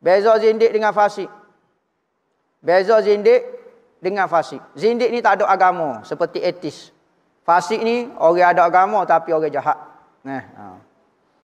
Beza zindik dengan fasik. Beza zindik dengan fasik. Zindik ni tak ada agama seperti etis. Fasik ni orang ada agama tapi orang jahat. Nah. Ha.